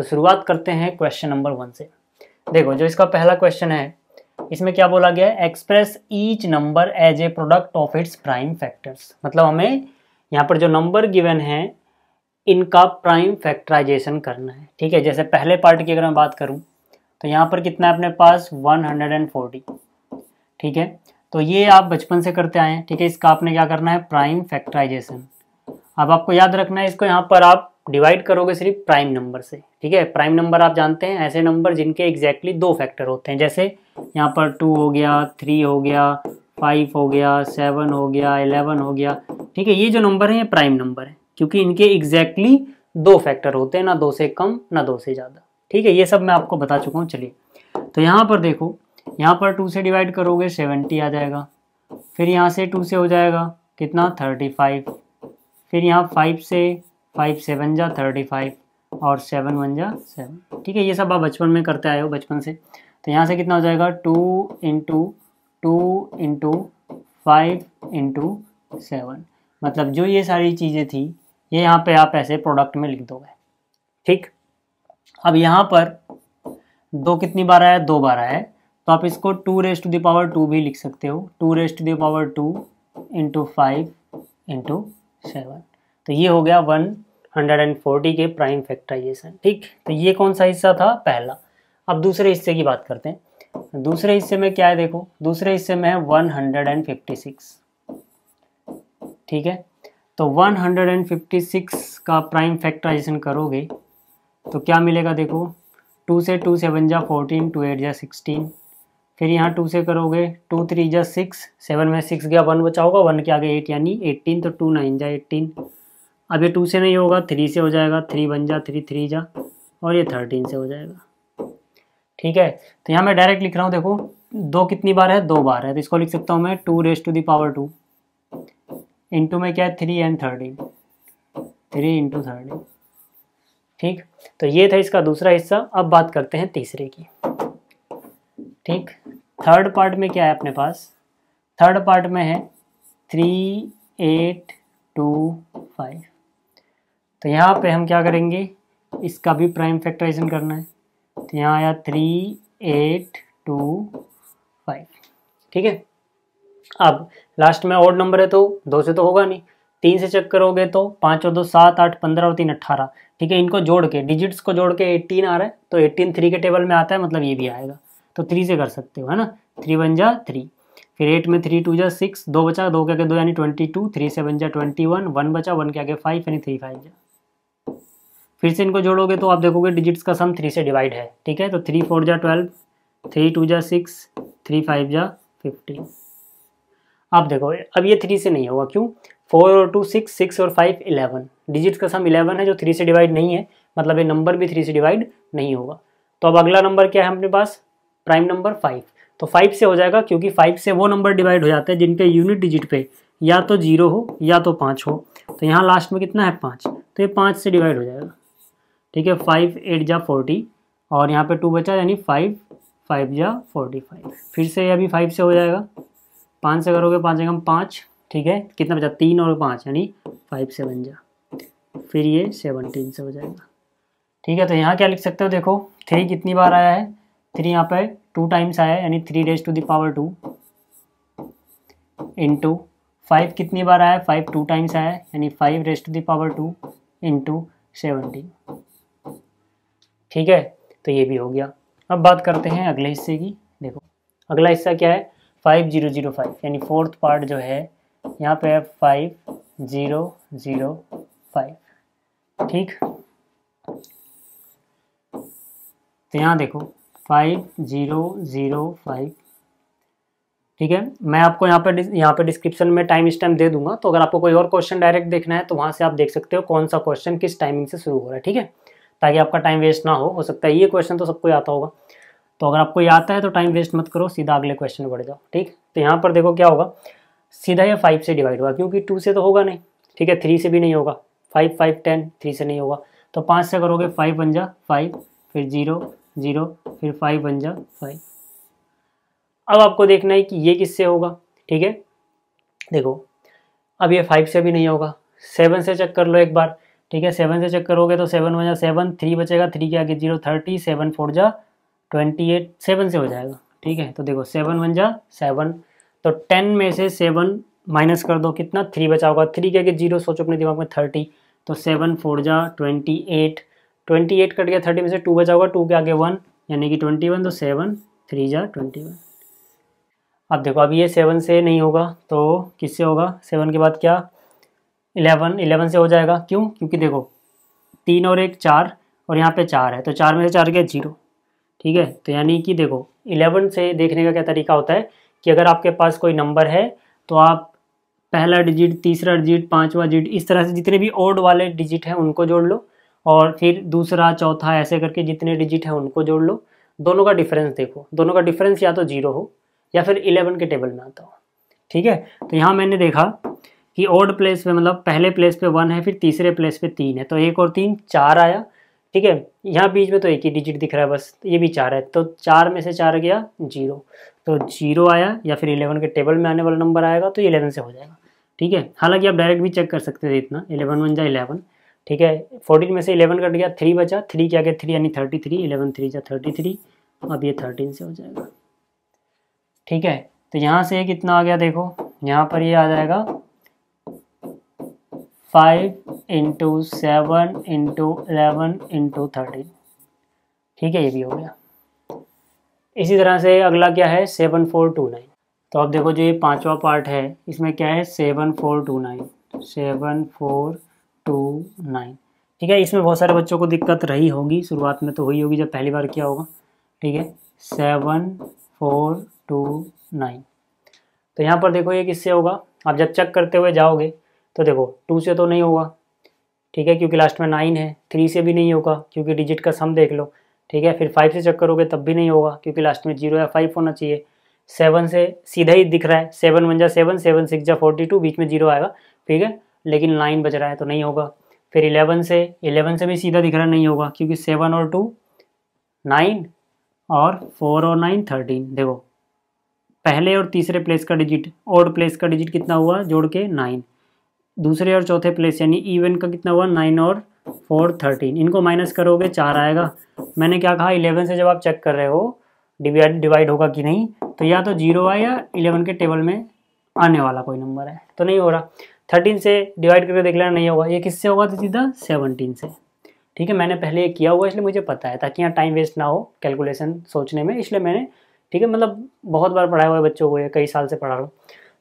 तो शुरुआत करते हैं क्वेश्चन नंबर वन से देखो जो इसका पहला क्वेश्चन है इसमें क्या बोला गया है express each number as a product of its prime factors मतलब हमें यहाँ पर जो नंबर गिवन है इनका प्राइम फैक्टराइजेशन करना है ठीक है जैसे पहले पार्ट की अगर मैं बात करूँ तो यहाँ पर कितना है अपने पास 140 ठीक है तो ये आप बचपन से करते आए हैं ठीक है इसका आपने क्या करना है प्राइम फैक्टराइजेशन अब आपको याद रखना है इसको यहाँ पर आप डिवाइड करोगे सिर्फ प्राइम नंबर से ठीक है प्राइम नंबर आप जानते हैं ऐसे नंबर जिनके एग्जैक्टली exactly दो फैक्टर होते हैं जैसे यहाँ पर टू हो गया थ्री हो गया फाइव हो गया सेवन हो गया एलेवन हो गया ठीक है ये जो नंबर है ये प्राइम नंबर है क्योंकि इनके एग्जैक्टली exactly दो फैक्टर होते हैं ना दो से कम ना दो से ज़्यादा ठीक है ये सब मैं आपको बता चुका हूँ चलिए तो यहाँ पर देखो यहाँ पर टू से डिवाइड करोगे सेवेंटी आ जाएगा फिर यहाँ से टू से हो जाएगा कितना थर्टी फाइव फिर यहाँ फाइव से फाइव सेवन जा थर्टी फाइव और सेवन वन जा सेवन ठीक है ये सब आप बचपन में करते आए हो बचपन से तो यहाँ से कितना हो जाएगा two into two into five into seven मतलब जो ये सारी चीज़ें थी ये यहाँ पे आप ऐसे प्रोडक्ट में लिख दोगे ठीक अब यहाँ पर दो कितनी बार आया दो बार आया तो आप इसको two raise to the power two भी लिख सकते हो two raise to the power two into five into seven तो ये हो गया वन हंड्रेड एंड फोर्टी के प्राइम फैक्टराइजेशन ठीक तो ये कौन सा हिस्सा था पहला अब दूसरे हिस्से की बात करते हैं दूसरे हिस्से में क्या है देखो दूसरे हिस्से में है one hundred and fifty six ठीक है तो 156 का प्राइम फैक्टराइजेशन करोगे तो क्या मिलेगा देखो टू से टू सेवन जा फोर्टीन टू एट जा सिक्सटीन फिर यहाँ टू से करोगे टू थ्री जा सिक्स सेवन में सिक्स गया वन बचा होगा वन के आगे एट यानी एट्टीन तो टू नाइन जा एट्टीन अब ये टू से नहीं होगा थ्री से हो जाएगा थ्री बन जा थ्री थ्री जा और ये थर्टीन से हो जाएगा ठीक है तो यहाँ मैं डायरेक्ट लिख रहा हूँ देखो दो कितनी बार है दो बार है तो इसको लिख सकता हूँ मैं two raise to the power two into में क्या है three and thirteen three into thirteen ठीक तो ये था इसका दूसरा हिस्सा अब बात करते हैं तीसरे की ठीक थर्ड पार्ट में क्या है अपने पास थर्ड पार्ट में है थ्री एट टू फाइव तो यहाँ पे हम क्या करेंगे इसका भी प्राइम फैक्टराइजेशन करना है तो यहाँ आया थ्री एट टू फाइव ठीक है अब लास्ट में और नंबर है तो दो से तो होगा नहीं तीन से चेक करोगे तो पाँच और दो सात आठ पंद्रह और तीन अट्ठारह ठीक है इनको जोड़ के डिजिट्स को जोड़ के एट्टीन आ रहा है तो एट्टीन थ्री के टेबल में आता है मतलब ये भी आएगा तो थ्री से कर सकते हो है ना थ्री बन जा थ्री फिर एट में थ्री टू जा सिक्स दो बचा दो के आगे दो यानी ट्वेंटी टू थ्री से बन जा ट्वेंटी वन वन बचा वन के आगे फाइव यानी थ्री फाइव जा फिर से इनको जोड़ोगे तो आप देखोगे डिजिट्स का सम थ्री से डिवाइड है ठीक है तो थ्री फोर जा ट्वेल्व थ्री टू जा सिक्स थ्री फाइव जा फिफ्टीन आप देखो अब ये थ्री से नहीं होगा क्यों फोर और टू सिक्स सिक्स और फाइव इलेवन डिजिट्स का सम इलेवन है जो थ्री से डिवाइड नहीं है मतलब ये नंबर भी थ्री से डिवाइड नहीं होगा तो अब अगला नंबर क्या है अपने पास प्राइम नंबर फाइव तो फाइव से हो जाएगा क्योंकि फाइव से वो नंबर डिवाइड हो जाते हैं जिनके यूनिट डिजिट पे या तो जीरो हो या तो पाँच हो तो यहाँ लास्ट में कितना है पाँच तो ये पाँच से डिवाइड हो जाएगा ठीक है फाइव एट जा फोर्टी और यहाँ पे टू बचा यानी फाइव फाइव जा फोर्टी फाइव फिर से ये अभी फाइव से हो जाएगा पाँच से करोगे पाँच एकम पाँच ठीक है कितना बचा तीन और पाँच यानी फाइव सेवन जा फिर ये सेवनटीन से हो जाएगा ठीक है तो यहाँ क्या लिख सकते हो देखो थ्री कितनी बार आया है थ्री यहाँ पर टू टाइम्स आया है यानी थ्री डेज two the power two into five कितनी बार आया है फाइव टू टाइम्स आया है यानी five raised to the power two into seventeen ठीक है तो ये भी हो गया अब बात करते हैं अगले हिस्से की देखो अगला हिस्सा क्या है फाइव जीरो जीरो फाइव यानी फोर्थ पार्ट जो है यहाँ पे है फाइव जीरो जीरो फाइव ठीक तो यहाँ देखो फाइव जीरो जीरो फाइव ठीक है मैं आपको यहाँ पर यहाँ पर डिस्क्रिप्शन में टाइम इस टाइम दे दूंगा तो अगर आपको कोई और क्वेश्चन डायरेक्ट देखना है तो वहाँ से आप देख सकते हो कौन सा क्वेश्चन किस टाइमिंग से शुरू हो रहा है ठीक है ताकि आपका टाइम वेस्ट ना हो हो सकता है ये क्वेश्चन तो सबको आता होगा तो अगर आपको आता है तो टाइम वेस्ट मत करो सीधा अगले क्वेश्चन बढ़ जाओ ठीक तो यहाँ पर देखो क्या होगा सीधा ये फाइव से डिवाइड होगा क्योंकि टू से तो होगा नहीं ठीक है थ्री से भी नहीं होगा फाइव फाइव टेन थ्री से नहीं होगा तो पाँच से करोगे फाइव जा फाइव फिर जीरो जीरो फिर फाइव जा फाइव अब आपको देखना है कि ये किससे होगा ठीक है देखो अब ये फाइव से भी नहीं होगा सेवन से चेक कर लो एक बार ठीक है सेवन से चेक करोगे तो सेवन वन जा सेवन थ्री बचेगा थ्री के आगे जीरो थर्टी सेवन फोर जा ट्वेंटी एट सेवन से हो जाएगा ठीक है तो देखो सेवन वन जा सेवन तो टेन में से सेवन माइनस कर दो कितना थ्री बचा होगा थ्री के आगे जीरो सोचो अपने दिमाग में थर्टी तो सेवन फोर जा twenty eight twenty eight cut गया थर्टी में से टू बचा होगा टू के आगे वन यानी कि ट्वेंटी वन तो सेवन थ्री जा ट्वेंटी वन अब देखो अब ये सेवन से नहीं होगा तो किससे होगा सेवन के बाद क्या इलेवन इलेवन से हो जाएगा क्यों क्योंकि देखो तीन और एक चार और यहाँ पे चार है तो चार में से चार गया जीरो ठीक है तो यानी कि देखो इलेवन से देखने का क्या तरीका होता है कि अगर आपके पास कोई नंबर है तो आप पहला डिजिट तीसरा डिजिट पांचवा डिजिट इस तरह से जितने भी ओड वाले डिजिट हैं उनको जोड़ लो और फिर दूसरा चौथा ऐसे करके जितने डिजिट हैं उनको जोड़ लो दोनों का डिफरेंस देखो दोनों का डिफरेंस या तो जीरो हो या फिर इलेवन के टेबल में आता हो ठीक है तो यहाँ मैंने देखा कि ओड प्लेस पे मतलब पहले प्लेस पे वन है फिर तीसरे प्लेस पे तीन है तो एक और तीन चार आया ठीक है यहाँ बीच में तो एक ही डिजिट दिख रहा है बस ये भी चार है तो चार में से चार गया जीरो तो जीरो आया या फिर इलेवन के टेबल में आने वाला नंबर आएगा तो इलेवन से हो जाएगा ठीक है हालांकि आप डायरेक्ट भी चेक कर सकते थे इतना इलेवन वन जा इलेवन ठीक है फोर्टीन में से इलेवन कट गया थ्री बचा थ्री क्या गया थ्री यानी थर्टी थ्री इलेवन थ्री जा थर्टी थ्री अब ये थर्टीन से हो जाएगा ठीक है तो यहाँ से कितना आ गया देखो यहाँ पर ये आ जाएगा five into seven into eleven into thirteen ठीक है ये भी हो गया इसी तरह से अगला क्या है सेवन फोर टू नाइन तो अब देखो जो ये पांचवा पार्ट है इसमें क्या है seven four two nine seven four two nine ठीक है इसमें बहुत सारे बच्चों को दिक्कत रही होगी शुरुआत में तो हुई होगी जब पहली बार किया होगा ठीक है सेवन फोर टू नाइन तो यहाँ पर देखो ये किससे होगा आप जब चेक करते हुए जाओगे तो देखो टू से तो नहीं होगा ठीक है क्योंकि लास्ट में नाइन है थ्री से भी नहीं होगा क्योंकि डिजिट का सम देख लो ठीक है फिर फाइव से चेक करोगे तब भी नहीं होगा क्योंकि लास्ट में जीरो या फाइव होना चाहिए सेवन से सीधा ही दिख रहा है सेवन वन जा सेवन सेवन सिक्स जा फोर्टी टू बीच में जीरो आएगा ठीक है लेकिन नाइन बज रहा है तो नहीं होगा फिर इलेवन से इलेवन से भी सीधा दिख रहा नहीं होगा क्योंकि सेवन और टू नाइन और फोर और नाइन थर्टीन देखो पहले और तीसरे प्लेस का डिजिट और प्लेस का डिजिट कितना हुआ जोड़ के नाइन दूसरे और चौथे प्लेस यानी इवन का कितना हुआ नाइन और फोर थर्टीन इनको माइनस करोगे चार आएगा मैंने क्या कहा इलेवन से जब आप चेक कर रहे हो डिवाइड डिवाइड होगा कि नहीं तो या तो जीरो आए या इलेवन के टेबल में आने वाला कोई नंबर है तो नहीं हो रहा थर्टीन से डिवाइड करके देख लेना नहीं होगा ये किससे होगा तो सीधा सेवनटीन से ठीक है मैंने पहले ये किया हुआ इसलिए मुझे पता है ताकि यहाँ टाइम वेस्ट ना हो कैलकुलेशन सोचने में इसलिए मैंने ठीक है मतलब बहुत बार पढ़ाया हुआ है बच्चों को ये कई साल से पढ़ा रहा हूँ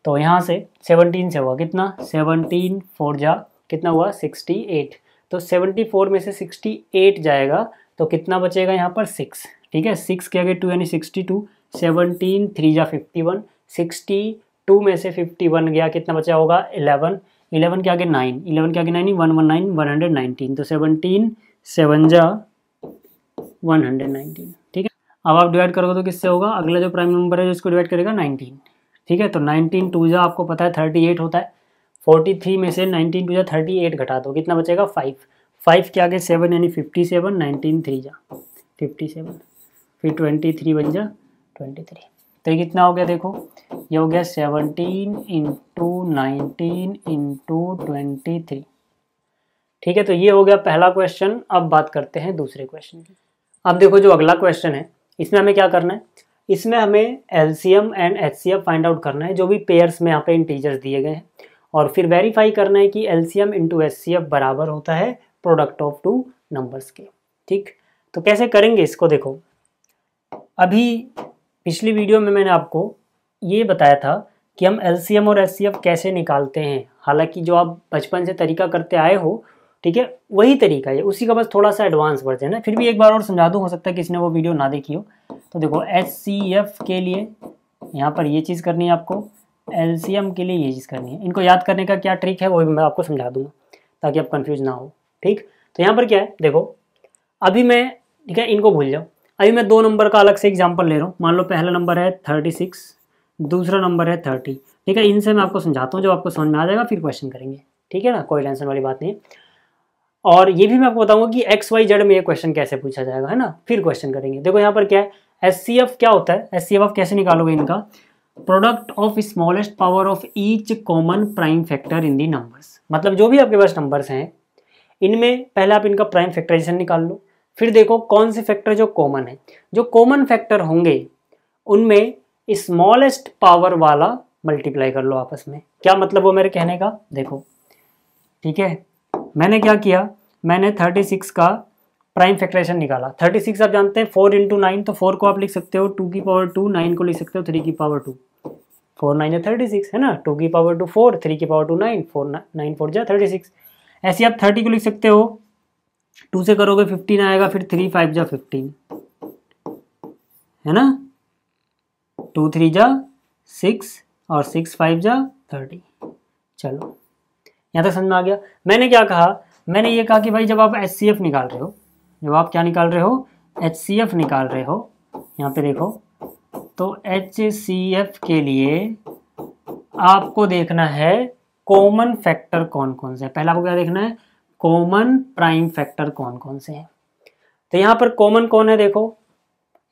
तो यहाँ से सेवनटीन से हुआ कितना सेवनटीन फोर जा कितना हुआ सिक्सटी एट तो सेवनटी फोर में से सिक्सटी एट जाएगा तो कितना बचेगा यहाँ पर सिक्स ठीक है सिक्स के आगे टू यानी सिक्सटी टू सेवनटीन थ्री जा फिफ्टी वन सिक्सटी टू में से फिफ्टी वन गया कितना बचा होगा इलेवन इलेवन के आगे नाइन इलेवन के आगे nine one one nine one hundred nineteen तो सेवनटीन सेवन जा वन हंड्रेड नाइनटीन ठीक है अब आप डिवाइड करोगे तो किससे होगा अगला जो प्राइम नंबर है जो इसको डिवाइड करेगा नाइनटीन ठीक है तो नाइनटीन टू जो आपको पता है थर्टी एट होता है फोर्टी थ्री में से नाइनटीन टू जो थर्टी एट घटा दो कितना बचेगा फाइव फाइव के आगे सेवन यानी फिफ्टी सेवन नाइनटीन थ्री जा फिफ्टी सेवन फिर ट्वेंटी थ्री बन जा ट्वेंटी थ्री तो ये कितना हो गया देखो ये हो गया seventeen into nineteen into twenty three ठीक है तो ये हो गया पहला क्वेश्चन अब बात करते हैं दूसरे क्वेश्चन की अब देखो जो अगला क्वेश्चन है इसमें हमें क्या करना है इसमें हमें M and HCF find out करना है जो भी पेयर्स में यहाँ पे इंटीजर्स दिए गए हैं और फिर वेरीफाई करना है कि एलसीएम इंटू एफ बराबर होता है प्रोडक्ट ऑफ टू नंबर्स के ठीक तो कैसे करेंगे इसको देखो अभी पिछली वीडियो में मैंने आपको ये बताया था कि हम एम और एफ़ कैसे निकालते हैं हालांकि जो आप बचपन से तरीका करते आए हो ठीक है वही तरीका है उसी का बस थोड़ा सा एडवांस वर्जन है फिर भी एक बार और समझा दूँ हो सकता है किसी ने वो वीडियो ना देखी हो तो देखो एच के लिए यहाँ पर ये चीज़ करनी है आपको एल के लिए ये चीज़ करनी है इनको याद करने का क्या ट्रिक है वो भी मैं आपको समझा दूँगा ताकि आप कन्फ्यूज ना हो ठीक तो यहाँ पर क्या है देखो अभी मैं ठीक है इनको भूल जाओ अभी मैं दो नंबर का अलग से एग्जाम्पल ले रहा हूँ मान लो पहला नंबर है थर्टी सिक्स दूसरा नंबर है थर्टी ठीक है इनसे मैं आपको समझाता हूँ जो आपको समझ में आ जाएगा फिर क्वेश्चन करेंगे ठीक है ना कोई टेंशन वाली बात नहीं है और ये भी मैं आपको बताऊंगा कि एक्स वाई जेड में ये क्वेश्चन कैसे पूछा जाएगा है ना फिर क्वेश्चन करेंगे देखो यहाँ पर क्या है एस क्या होता है एस सी एफ कैसे निकालोगे इनका product of smallest power of each common prime factor in the numbers मतलब जो भी आपके पास नंबर्स हैं इनमें पहले आप इनका प्राइम फैक्टराइजेशन निकाल लो फिर देखो कौन से फैक्टर जो कॉमन है जो कॉमन फैक्टर होंगे उनमें स्मॉलेस्ट पावर वाला मल्टीप्लाई कर लो आपस में क्या मतलब वो मेरे कहने का देखो ठीक है मैंने क्या किया मैंने थर्टी सिक्स का प्राइम फैक्ट्रेशन निकाला 36 आप जानते हैं 4 इंटू नाइन तो 4 को आप लिख सकते हो टू की पावर टू नाइन को लिख सकते हो 3 की पावर टू फोर नाइन या थर्टी सिक्स है ना टू की पावर टू फोर थ्री की power two nine four nine four जा थर्टी सिक्स ऐसे आप थर्टी को लिख सकते हो टू से करोगे फिफ्टीन आएगा फिर थ्री फाइव जा फिफ्टीन है ना टू थ्री जा सिक्स और सिक्स फाइव जा थर्टी चलो यहाँ तक समझ में आ गया मैंने क्या कहा मैंने ये कहा कि भाई जब आप एच निकाल रहे हो जब आप क्या निकाल रहे हो एच निकाल रहे हो यहाँ पे देखो तो एच के लिए आपको देखना है कॉमन फैक्टर कौन कौन से है पहला आपको क्या देखना है कॉमन प्राइम फैक्टर कौन कौन से हैं तो यहाँ पर कॉमन कौन है देखो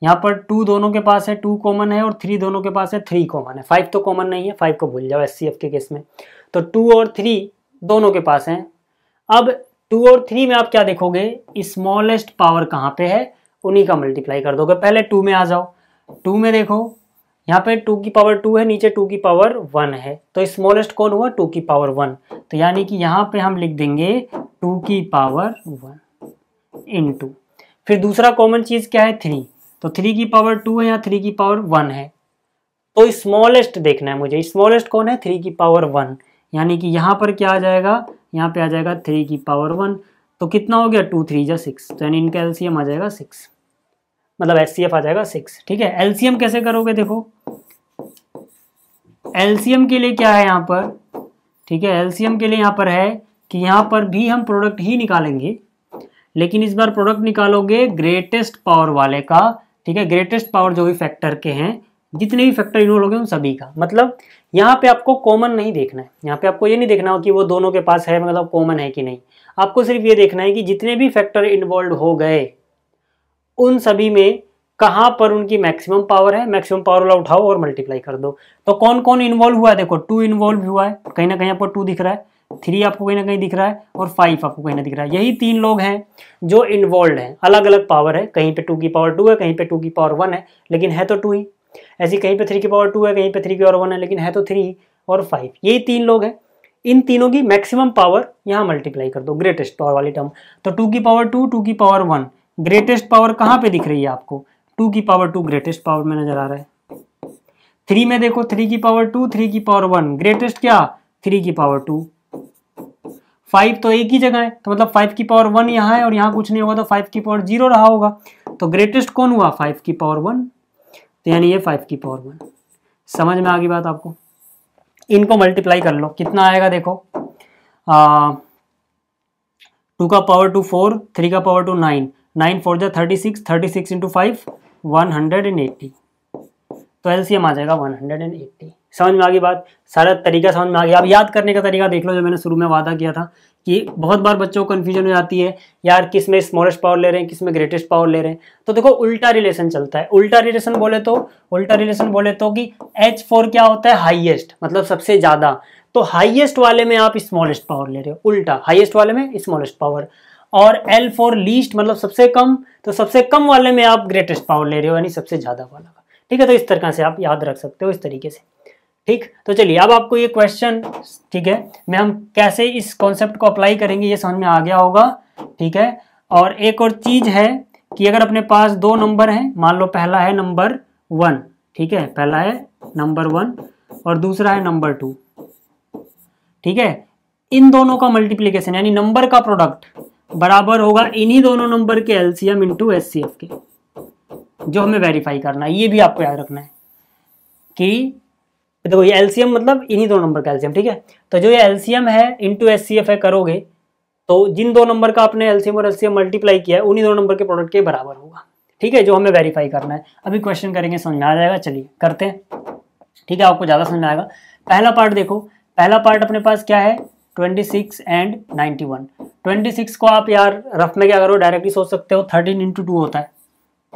यहाँ पर टू दोनों के पास है टू कॉमन है और थ्री दोनों के पास है थ्री कॉमन है फाइव तो कॉमन नहीं है फाइव को भूल जाओ एस के केस में तो टू और थ्री दोनों के पास हैं अब टू और थ्री में आप क्या देखोगे स्मॉलेस्ट पावर कहाँ पे है उन्हीं का मल्टीप्लाई कर दोगे पहले टू में आ जाओ टू में देखो यहाँ पे टू की पावर टू है नीचे टू की पावर वन है तो स्मॉलेस्ट कौन हुआ टू की पावर वन तो यानी कि यहाँ पे हम लिख देंगे टू की पावर वन इन टू फिर दूसरा कॉमन चीज़ क्या है थ्री तो थ्री की पावर टू है या थ्री की पावर वन है तो स्मॉलेस्ट देखना है मुझे स्मॉलेस्ट कौन है थ्री की पावर वन यानी कि यहाँ पर क्या आ जाएगा यहाँ पे आ जाएगा थ्री की पावर वन तो कितना हो गया टू थ्री या सिक्स तो यानी इनका एलसीएम आ जाएगा सिक्स मतलब एस आ जाएगा सिक्स ठीक है एलसीएम कैसे करोगे देखो एलसीएम के लिए क्या है यहाँ पर ठीक है एलसीएम के लिए यहाँ पर है कि यहाँ पर भी हम प्रोडक्ट ही निकालेंगे लेकिन इस बार प्रोडक्ट निकालोगे ग्रेटेस्ट पावर वाले का ठीक है ग्रेटेस्ट पावर जो भी फैक्टर के हैं जितने भी फैक्टर इन्वॉल्व होंगे उन सभी का मतलब यहाँ पे आपको कॉमन नहीं देखना है यहाँ पे आपको ये नहीं देखना हो कि वो दोनों के पास है मतलब कॉमन है कि नहीं आपको सिर्फ ये देखना है कि जितने भी फैक्टर इन्वॉल्व हो गए उन सभी में कहाँ पर उनकी मैक्सिमम पावर है मैक्सिमम पावर वाला उठाओ और मल्टीप्लाई कर दो तो कौन कौन इन्वॉल्व हुआ है देखो टू इन्वॉल्व हुआ है कहीं ना कहीं आपको टू दिख रहा है थ्री आपको कहीं ना कहीं दिख रहा है और फाइव आपको कहीं ना दिख रहा है यही तीन लोग हैं जो इन्वॉल्व हैं अलग अलग पावर है कहीं पे टू की पावर टू है कहीं पे टू की पावर वन है लेकिन है तो टू ही ऐसी कहीं पे थ्री की पावर टू है कहीं पे थ्री की पावर वन है लेकिन है तो थ्री और फाइव यही तीन लोग हैं इन तीनों की मैक्सिमम पावर यहाँ मल्टीप्लाई कर दो ग्रेटेस्ट पावर वाली टर्म तो टू की पावर टू टू की पावर वन ग्रेटेस्ट पावर कहाँ पे दिख रही है आपको टू की पावर टू ग्रेटेस्ट पावर में नजर आ रहा है थ्री में देखो थ्री की पावर टू थ्री की पावर वन ग्रेटेस्ट क्या थ्री की पावर टू फाइव तो एक ही जगह है तो मतलब फाइव की पावर वन यहाँ है और यहाँ कुछ नहीं होगा तो फाइव की पावर जीरो रहा होगा तो ग्रेटेस्ट कौन हुआ फाइव की पावर वन यानी ये फाइव की पावर वन समझ में आ गई बात आपको इनको मल्टीप्लाई कर लो कितना आएगा देखो टू का पावर टू फोर थ्री का power two nine nine four जै thirty six thirty six into five one hundred and eighty तो एल सी एम आ जाएगा वन हंड्रेड एंड एट्टी समझ में आ गई बात सारा तरीका समझ में आ गया अब याद करने का तरीका देख लो जो मैंने शुरू में वादा किया था कि बहुत बार बच्चों को कन्फ्यूजन हो जाती है यार किस में स्मॉलेस्ट पावर ले रहे हैं किस में ग्रेटेस्ट पावर ले रहे हैं तो देखो उल्टा रिलेशन चलता है उल्टा रिलेशन बोले तो उल्टा रिलेशन बोले तो कि एच फोर क्या होता है हाइएस्ट मतलब सबसे ज़्यादा तो हाइएस्ट वाले में आप स्मॉलेस्ट पावर ले रहे हो उल्टा हाइएस्ट वाले में स्मॉलेस्ट पावर और एल फोर लीस्ट मतलब सबसे कम तो सबसे कम वाले में आप ग्रेटेस्ट पावर ले रहे हो यानी सबसे ज़्यादा वाला ठीक है तो इस तरह से आप याद रख सकते हो इस तरीके से ठीक तो चलिए अब आपको ये क्वेश्चन ठीक है मैं हम कैसे इस कॉन्सेप्ट को अप्लाई करेंगे ये समझ में आ गया होगा ठीक है और एक और चीज़ है कि अगर अपने पास दो नंबर हैं मान लो पहला है नंबर वन ठीक है पहला है नंबर वन और दूसरा है नंबर टू ठीक है इन दोनों का मल्टीप्लीकेशन यानी नंबर का प्रोडक्ट बराबर होगा इन्हीं दोनों नंबर के एलसीएम इंटू एस के जो हमें वेरीफाई करना है ये भी आपको याद रखना है कि तो देखो ये एलसीएम मतलब इन्हीं दो नंबर का एलसीएम ठीक है तो जो ये एलसीएम है इंटू एस है करोगे तो जिन दो नंबर का आपने एलसीएम और एलसीएम मल्टीप्लाई किया है उन्हीं दो नंबर के प्रोडक्ट के बराबर होगा ठीक है जो हमें वेरीफाई करना है अभी क्वेश्चन करेंगे समझ में आ जाएगा चलिए करते हैं ठीक है आपको ज़्यादा समझ में आएगा पहला पार्ट देखो पहला पार्ट अपने पास क्या है ट्वेंटी एंड नाइन्टी वन को आप यार रफ में क्या करो डायरेक्टली सोच सकते हो थर्टीन इंटू होता है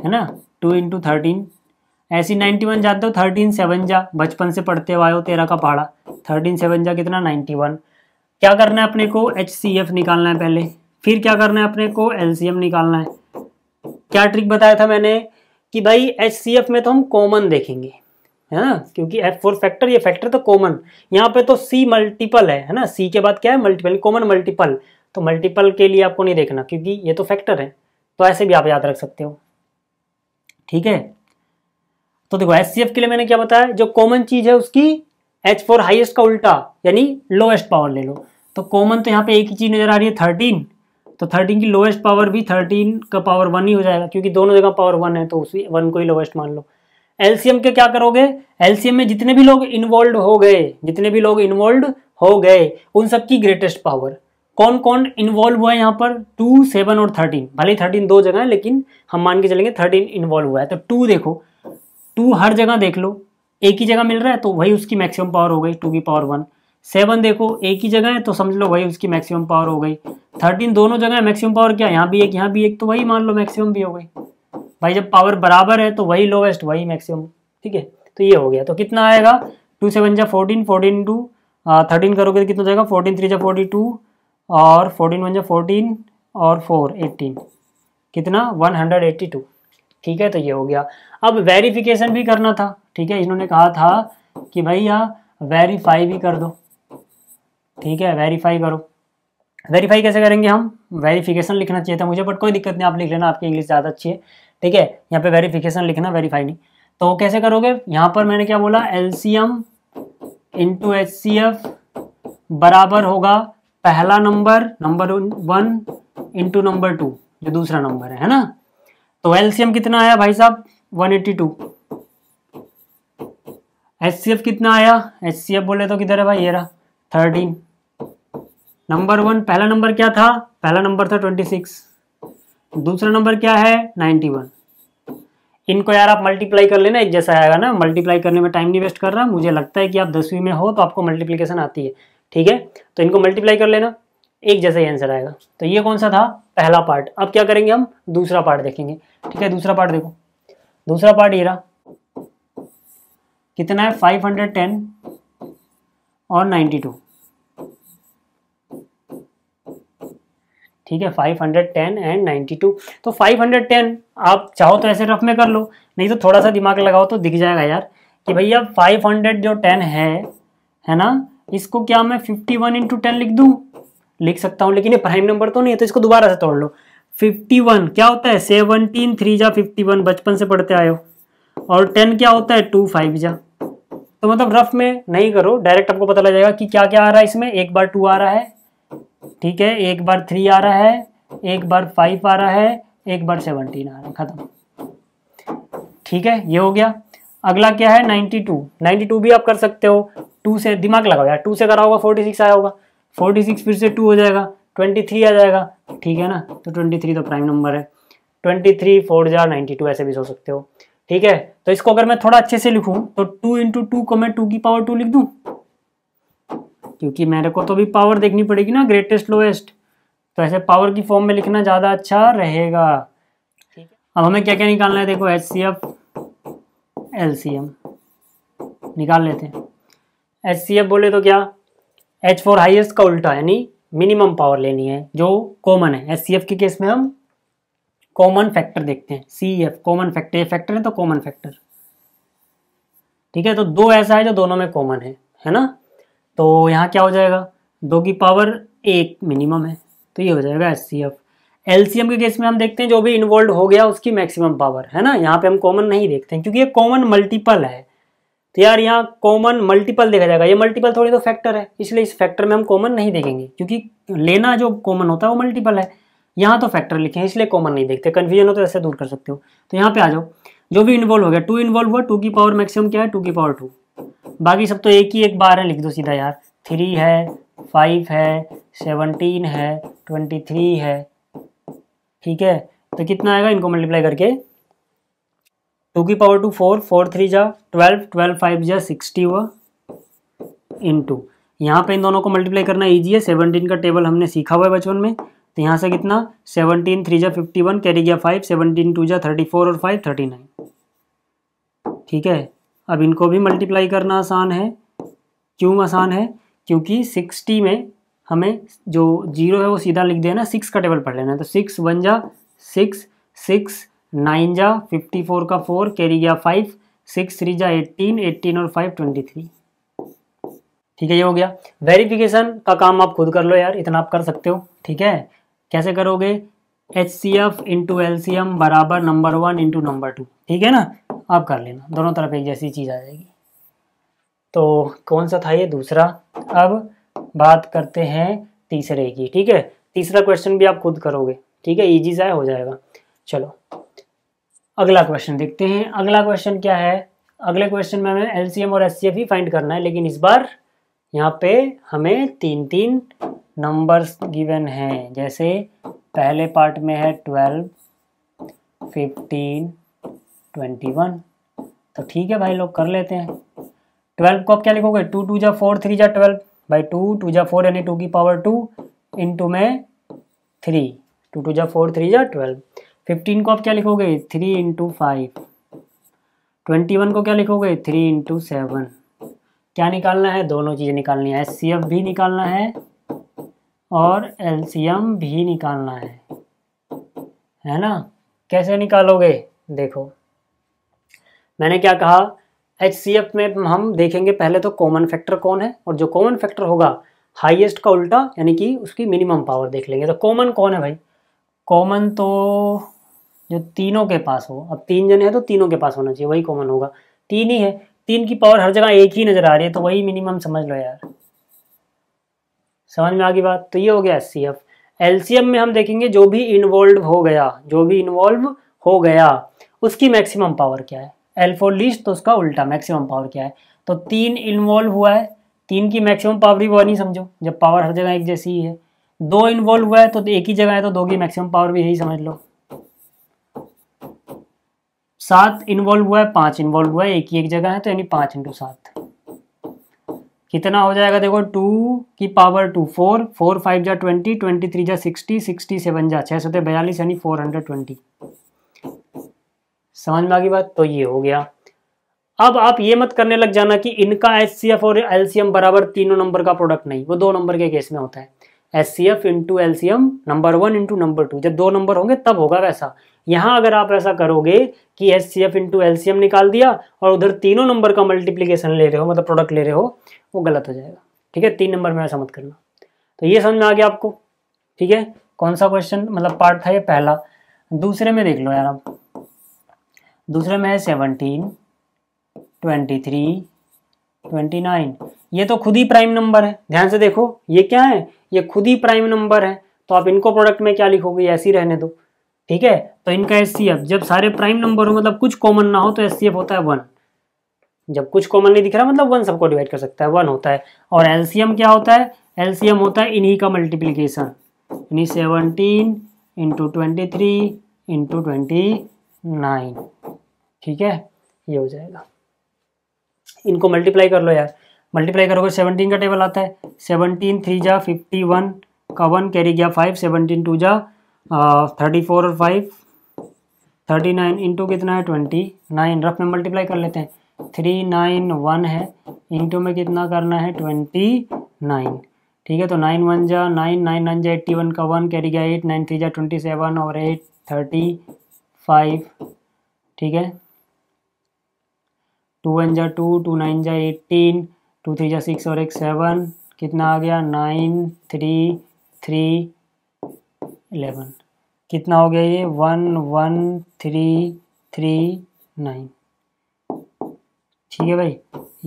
है ना टू इंटू थर्टीन ऐसी नाइन्टी वन जानते हो थर्टीन सेवन जा बचपन से पढ़ते हुए हो तेरा का पहाड़ा थर्टीन सेवन जा कितना नाइन्टी वन क्या करना है अपने को एच सी एफ निकालना है पहले फिर क्या करना है अपने को एल सी एम निकालना है क्या ट्रिक बताया था मैंने कि भाई एच सी एफ में तो हम कॉमन देखेंगे है ना क्योंकि एफ फोर फैक्टर ये फैक्टर तो कॉमन यहाँ पे तो सी मल्टीपल है है ना सी के बाद क्या है मल्टीपल कॉमन मल्टीपल तो मल्टीपल के लिए आपको नहीं देखना क्योंकि ये तो फैक्टर है तो ऐसे भी आप याद रख सकते हो ठीक है तो देखो एस के लिए मैंने क्या बताया जो कॉमन चीज है उसकी एच फोर हाइएस्ट का उल्टा यानी लोएस्ट पावर ले लो तो कॉमन तो यहाँ पे एक ही चीज नजर आ रही है थर्टीन तो थर्टीन की लोएस्ट पावर भी थर्टीन का पावर वन ही हो जाएगा क्योंकि दोनों जगह पावर वन है तो उसी वन को ही लोएस्ट मान लो एलसीएम के क्या करोगे एलसीएम में जितने भी लोग इन्वॉल्व हो गए जितने भी लोग इन्वॉल्व हो गए उन सबकी ग्रेटेस्ट पावर कौन कौन इन्वॉल्व हुआ है यहाँ पर टू सेवन और थर्टीन भले ही थर्टीन दो जगह है लेकिन हम मान के चलेंगे थर्टीन इन्वॉल्व हुआ है तो टू देखो टू हर जगह देख लो एक ही जगह मिल रहा है तो वही उसकी मैक्सिमम पावर हो गई टू की पावर वन सेवन देखो एक ही जगह है तो समझ लो वही उसकी मैक्सिमम पावर हो गई थर्टीन दोनों जगह है मैक्सिमम पावर क्या यहाँ भी एक यहाँ भी एक तो वही मान लो मैक्सिमम भी हो गई भाई जब पावर बराबर है तो वही लोवेस्ट वही मैक्सिमम ठीक है तो ये हो गया तो कितना आएगा टू सेवन जा फोर्टीन फोर्टीन टू थर्टीन करोगे तो कितना जाएगा फोर्टीन थ्री जा फोर्टी टू और फोर्टीन वन जा फोर्टीन और फोर एट्टीन कितना वन हंड्रेड एट्टी टू ठीक है तो ये हो गया अब वेरिफिकेशन भी करना था ठीक है इन्होंने कहा था कि भैया वेरीफाई भी कर दो ठीक है वेरीफाई करो वेरीफाई कैसे करेंगे हम वेरिफिकेशन लिखना चाहिए था मुझे बट कोई दिक्कत नहीं आप लिख लेना आपकी इंग्लिश ज़्यादा अच्छी है ठीक है यहाँ पे वेरीफिकेशन लिखना वेरीफाई नहीं तो कैसे करोगे यहाँ पर मैंने क्या बोला L C M into H C F बराबर होगा पहला number number one into number two जो दूसरा नंबर है है ना तो एलसीएम कितना आया भाई साहब 182 एचसीएफ कितना आया एचसीएफ बोले तो किधर है भाई ये रहा थर्टीन नंबर वन पहला नंबर क्या था पहला नंबर था ट्वेंटी सिक्स दूसरा नंबर क्या है 91 वन इनको यार आप मल्टीप्लाई कर लेना एक जैसा आएगा ना मल्टीप्लाई करने में टाइम नहीं वेस्ट कर रहा मुझे लगता है कि आप दसवीं में हो तो आपको मल्टीप्लीकेशन आती है ठीक है तो इनको मल्टीप्लाई कर लेना एक जैसा ही आंसर आएगा तो ये कौन सा था पहला पार्ट अब क्या करेंगे हम दूसरा पार्ट देखेंगे ठीक है दूसरा पार्ट देखो दूसरा पार्ट ये रहा कितना है 510 और 92 ठीक है 510 एंड 92 तो 510 आप चाहो तो ऐसे रफ में कर लो नहीं तो थोड़ा सा दिमाग लगाओ तो दिख जाएगा यार कि भैया 500 जो 10 है है ना इसको क्या मैं 51 वन इंटू लिख दू लिख सकता हूं लेकिन ये प्राइम नंबर तो नहीं है तो इसको दोबारा से तोड़ लो फिफ्टी वन क्या होता है सेवनटीन थ्री जा फिफ्टी वन बचपन से पढ़ते आए हो और टेन क्या होता है टू फाइव जा तो मतलब रफ में नहीं करो डायरेक्ट आपको पता लग जाएगा कि क्या क्या आ रहा है इसमें एक बार टू आ रहा है ठीक है एक बार थ्री आ रहा है एक बार फाइव आ रहा है एक बार सेवनटीन आ रहा है खत्म ठीक है ये हो गया अगला क्या है नाइन्टी टू नाइन्टी टू भी आप कर सकते हो टू से दिमाग लगाओ यार टू से करा होगा फोर्टी सिक्स आया होगा फोर्टी सिक्स फिर से टू हो जाएगा ट्वेंटी थ्री आ जाएगा ठीक है ना तो ट्वेंटी थ्री तो प्राइम नंबर है ट्वेंटी थ्री फोर जार नाइनटी टू ऐसे भी सोच सकते हो ठीक है तो इसको अगर मैं थोड़ा अच्छे से लिखूं तो टू इंटू टू को मैं टू की पावर टू लिख दूं क्योंकि मेरे को तो भी पावर देखनी पड़ेगी ना ग्रेटेस्ट लोएस्ट तो ऐसे पावर की फॉर्म में लिखना ज़्यादा अच्छा रहेगा ठीक है अब हमें क्या क्या निकालना है देखो H C F L C M निकाल लेते हैं एच सी एफ बोले तो क्या एच फोर हाइएस्ट का उल्टा यानी मिनिमम पावर लेनी है जो कॉमन है एस के केस में हम कॉमन फैक्टर देखते हैं सी एफ कॉमन फैक्टर ये फैक्टर है तो कॉमन फैक्टर ठीक है तो दो ऐसा है जो दोनों में कॉमन है है ना तो यहाँ क्या हो जाएगा दो की पावर एक मिनिमम है तो ये हो जाएगा एस सी एफ एलसीएम के केस में हम देखते हैं जो भी इन्वॉल्व हो गया उसकी मैक्सिमम पावर है ना यहाँ पे हम कॉमन नहीं देखते हैं क्योंकि ये कॉमन मल्टीपल है तो यार यहाँ कॉमन मल्टीपल देखा जाएगा ये मल्टीपल थोड़ी तो फैक्टर है इसलिए इस फैक्टर में हम कॉमन नहीं देखेंगे क्योंकि लेना जो कॉमन होता है वो मल्टीपल है यहाँ तो फैक्टर लिखे हैं इसलिए कॉमन नहीं देखते कन्फ्यूजन हो तो ऐसे दूर कर सकते हो तो यहाँ पे आ जाओ जो भी इन्वॉल्व हो गया टू इन्वॉल्व हुआ टू की पावर मैक्सिमम क्या है टू की पावर टू बाकी सब तो एक ही एक बार है लिख दो सीधा यार थ्री है फाइव है सेवनटीन है ट्वेंटी थ्री है ठीक है तो कितना आएगा इनको मल्टीप्लाई करके टू की power two four four three जा ट्वेल्व ट्वेल्व फाइव जा सिक्सटी हुआ इन टू यहाँ पर इन दोनों को मल्टीप्लाई करना ईजी है सेवनटीन का टेबल हमने सीखा हुआ है बचपन में तो यहाँ से कितना सेवनटीन थ्री जा फिफ्टी वन कैरी गया फाइव सेवनटीन टू जा थर्टी फोर और फाइव थर्टी नाइन ठीक है अब इनको भी मल्टीप्लाई करना आसान है क्यों आसान है क्योंकि सिक्सटी में हमें जो जीरो है वो सीधा लिख देना सिक्स का टेबल पढ़ लेना है तो सिक्स वन जा सिक्स सिक्स नाइन जा फिफ्टी फोर का फोर कैरी गया फाइव सिक्स थ्री जा एट्टीन एट्टीन और फाइव ट्वेंटी थ्री ठीक है ये हो गया वेरिफिकेशन का काम आप खुद कर लो यार इतना आप कर सकते हो ठीक है कैसे करोगे H C F into L C M बराबर number one into number two ठीक है ना आप कर लेना दोनों तरफ एक जैसी चीज़ आ जाएगी तो कौन सा था ये दूसरा अब बात करते हैं तीसरे की ठीक है तीसरा क्वेश्चन भी आप खुद करोगे ठीक है ईजी सा हो जाएगा चलो अगला क्वेश्चन देखते हैं अगला क्वेश्चन क्या है अगले क्वेश्चन में हमें एल और एस ही फाइंड करना है लेकिन इस बार यहाँ पे हमें तीन तीन नंबर्स गिवन हैं जैसे पहले पार्ट में है ट्वेल्व फिफ्टीन ट्वेंटी वन तो ठीक है भाई लोग कर लेते हैं ट्वेल्व को आप क्या लिखोगे टू टू जा फोर थ्री जा ट्वेल्व भाई टू टू जा फोर यानी टू की पावर टू इन टू में थ्री टू टू जा फोर थ्री जा ट्वेल्व फिफ्टीन को आप क्या लिखोगे three into five twenty one को क्या लिखोगे थ्री इंटू सेवन क्या निकालना है दोनों चीज़ें निकालनी है एस भी निकालना है और एल भी निकालना है है ना कैसे निकालोगे देखो मैंने क्या कहा एच में हम देखेंगे पहले तो कॉमन फैक्टर कौन है और जो कॉमन फैक्टर होगा हाईएस्ट का उल्टा यानी कि उसकी मिनिमम पावर देख लेंगे तो कॉमन कौन है भाई कॉमन तो जो तीनों के पास हो अब तीन जने हैं तो तीनों के पास होना चाहिए वही कॉमन होगा तीन ही है तीन की पावर हर जगह एक ही नज़र आ रही है तो वही मिनिमम समझ लो यार समझ में आ गई बात तो ये हो गया एस एलसीएम में हम देखेंगे जो भी इन्वॉल्व हो गया जो भी इन्वॉल्व हो गया उसकी मैक्सिमम पावर क्या है एल फॉर तो उसका उल्टा मैक्सिमम पावर क्या है तो तीन इन्वॉल्व हुआ है तीन की मैक्सिमम पावर भी वो नहीं समझो जब पावर हर जगह एक जैसी ही है दो इन्वॉल्व हुआ है तो एक ही जगह है तो दो की मैक्सिमम पावर भी यही समझ लो सात इन्वॉल्व हुआ है पांच इन्वॉल्व हुआ है एक ही एक जगह है तो यानी पांच इंटू सात कितना हो जाएगा देखो टू की power two four four five जा ट्वेंटी ट्वेंटी थ्री जा सिक्सटी सिक्सटी सेवन जा छः सौ बयालीस यानी फोर हंड्रेड ट्वेंटी समझ में आ गई बात तो ये हो गया अब आप ये मत करने लग जाना कि इनका एच और एल बराबर तीनों नंबर का प्रोडक्ट नहीं वो दो नंबर के केस में होता है S C F into L C M number one into number two जब दो नंबर होंगे तब होगा वैसा यहाँ अगर आप ऐसा करोगे कि S C F into L C M निकाल दिया और उधर तीनों नंबर का मल्टीप्लीकेशन ले रहे हो मतलब प्रोडक्ट ले रहे हो वो गलत हो जाएगा ठीक है तीन नंबर में ऐसा मत करना तो ये समझ में आ गया आपको ठीक है कौन सा क्वेश्चन मतलब पार्ट था ये पहला दूसरे में देख लो यार आप दूसरे में है seventeen twenty three twenty nine ये तो खुद ही प्राइम नंबर है ध्यान से देखो ये क्या है ये खुद ही प्राइम नंबर है तो आप इनको प्रोडक्ट में क्या लिखोगे ऐसे ही रहने दो ठीक है तो इनका एस जब सारे प्राइम नंबर हो मतलब कुछ कॉमन ना हो तो एस होता है वन जब कुछ कॉमन नहीं दिख रहा मतलब वन सबको डिवाइड कर सकता है वन होता है और एलसीएम क्या होता है एलसीएम होता है इन्हीं का मल्टीप्लीकेशन यानी seventeen into twenty three into twenty nine ठीक है ये हो जाएगा इनको मल्टीप्लाई कर लो यार मल्टीप्लाई करोगे सेवनटीन का टेबल आता है सेवनटीन थ्री जा फिफ्टी वन का वन कैरी गया फाइव सेवनटीन टू जा थर्टी फोर और फाइव थर्टी नाइन इंटू कितना है ट्वेंटी नाइन रफ में मल्टीप्लाई कर लेते हैं थ्री नाइन वन है इंटू में कितना करना है ट्वेंटी नाइन ठीक है तो नाइन वन जा नाइन नाइन नाइन जा एट्टी वन का वन कैरी गया एट नाइन थ्री जा ट्वेंटी सेवन और एट थर्टी फाइव ठीक है टू वन जा टू टू नाइन जा एटीन टू थ्री जा सिक्स और एक सेवन कितना आ गया नाइन थ्री थ्री एलेवन कितना हो गया ये one one three three nine ठीक है भाई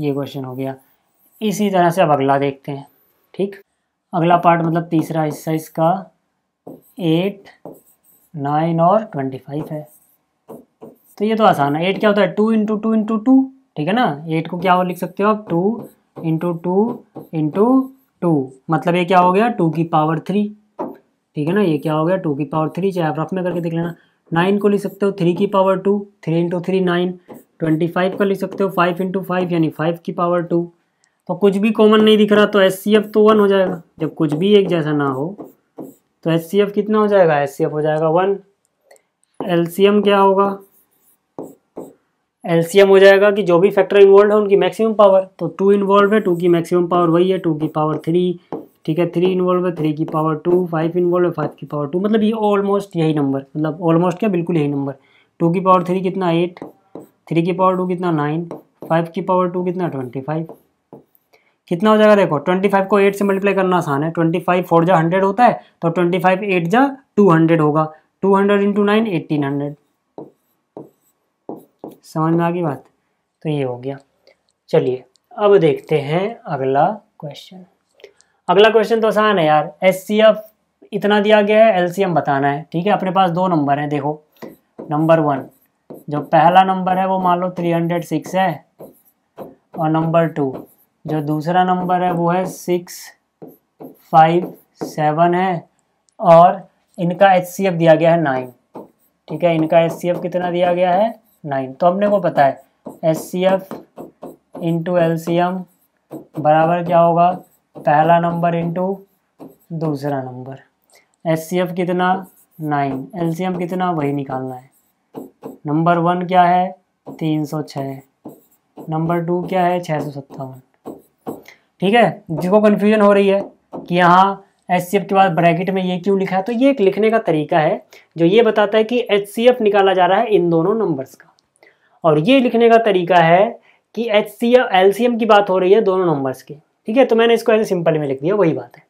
ये क्वेश्चन हो गया इसी तरह से अब अगला देखते हैं ठीक अगला पार्ट मतलब तीसरा हिस्सा इसका एट नाइन और ट्वेंटी फाइव है तो ये तो आसान है एट क्या होता है two into two into two ठीक है ना एट को क्या हो लिख सकते हो आप two into two into two मतलब ये क्या हो गया टू की पावर थ्री ठीक है ना ये क्या हो गया टू की पावर थ्री चाहे आप रफ में करके देख लेना नाइन को ले सकते हो थ्री की power two three into three nine twenty five का ले सकते हो फाइव इंटू फाइव यानी फाइव की पावर टू तो कुछ भी कॉमन नहीं दिख रहा तो एस सी एफ तो वन हो जाएगा जब कुछ भी एक जैसा ना हो तो एस सी एफ कितना हो जाएगा एस सी एफ हो जाएगा वन एल सी एम क्या होगा एलसीएम हो जाएगा कि जो भी फैक्टर इन्वॉल्व है उनकी मैक्सिमम पावर तो टू इन्वॉल्व है टू की मैक्सिमम पावर वही है टू की पावर थ्री ठीक है थ्री इन्वॉल्व है थ्री की पावर टू फाइव इन्वॉल्व है फाइव की पावर टू मतलब ये ऑलमोस्ट यही नंबर मतलब ऑलमोस्ट क्या बिल्कुल यही नंबर टू की पावर थ्री कितना एट थ्री की पावर टू कितना नाइन फाइव की पावर टू कितना ट्वेंटी फाइव कितना हो जाएगा देखो ट्वेंटी फाइव को एट से मल्टीप्लाई करना आसान है ट्वेंटी फाइव फोर जा हंड्रेड होता है तो ट्वेंटी फाइव एट जा टू हंड्रेड होगा two hundred into nine eighteen hundred समझ में आ गई बात तो ये हो गया चलिए अब देखते हैं अगला क्वेश्चन अगला क्वेश्चन तो आसान है यार एस इतना दिया गया है एल बताना है ठीक है अपने पास दो नंबर हैं देखो नंबर वन जो पहला नंबर है वो मान लो थ्री हंड्रेड सिक्स है और नंबर टू जो दूसरा नंबर है वो है सिक्स फाइव सेवन है और इनका एच दिया गया है नाइन ठीक है इनका एच कितना दिया गया है नाइन तो अपने को पता है S C F into L C M बराबर क्या होगा पहला नंबर इंटू दूसरा नंबर एस सी एफ कितना नाइन एल सी एम कितना वही निकालना है नंबर वन क्या है तीन सौ छः नंबर टू क्या है छः सौ सत्तावन ठीक है जिसको कन्फ्यूजन हो रही है कि यहाँ एच के बाद ब्रैकेट में ये क्यों लिखा है तो ये एक लिखने का तरीका है जो ये बताता है कि एच निकाला जा रहा है इन दोनों नंबर्स का और ये लिखने का तरीका है कि H C L C M की बात हो रही है दोनों नंबर्स की ठीक है तो मैंने इसको ऐसे सिंपल में लिख दिया वही बात है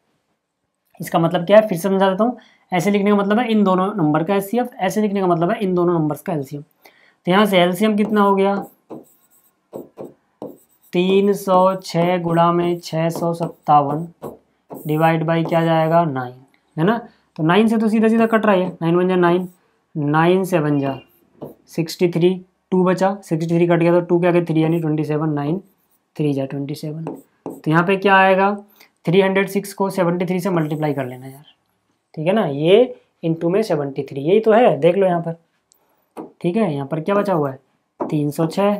इसका मतलब क्या है फिर से समझा देता हूँ ऐसे लिखने का मतलब है इन दोनों नंबर का एच ऐसे लिखने का मतलब है इन दोनों नंबर का एल तो यहाँ से एल कितना हो गया तीन सौ छः गुड़ा में छः सौ सत्तावन डिवाइड बाई क्या जाएगा नाइन है ना तो नाइन से तो सीधा सीधा कट रहा है नाइन वन जा नाइन नाइन सेवन जा सिक्सटी थ्री टू बचा सिक्सटी थ्री कट गया तो टू क्या गया थ्री यानी ट्वेंटी सेवन नाइन थ्री जा ट्वेंटी सेवन तो यहाँ पे क्या आएगा थ्री हंड्रेड सिक्स को सेवेंटी थ्री से मल्टीप्लाई कर लेना यार ठीक है ना ये इन टू में सेवेंटी थ्री यही तो है देख लो यहाँ पर ठीक है यहाँ पर क्या बचा हुआ है तीन सौ छः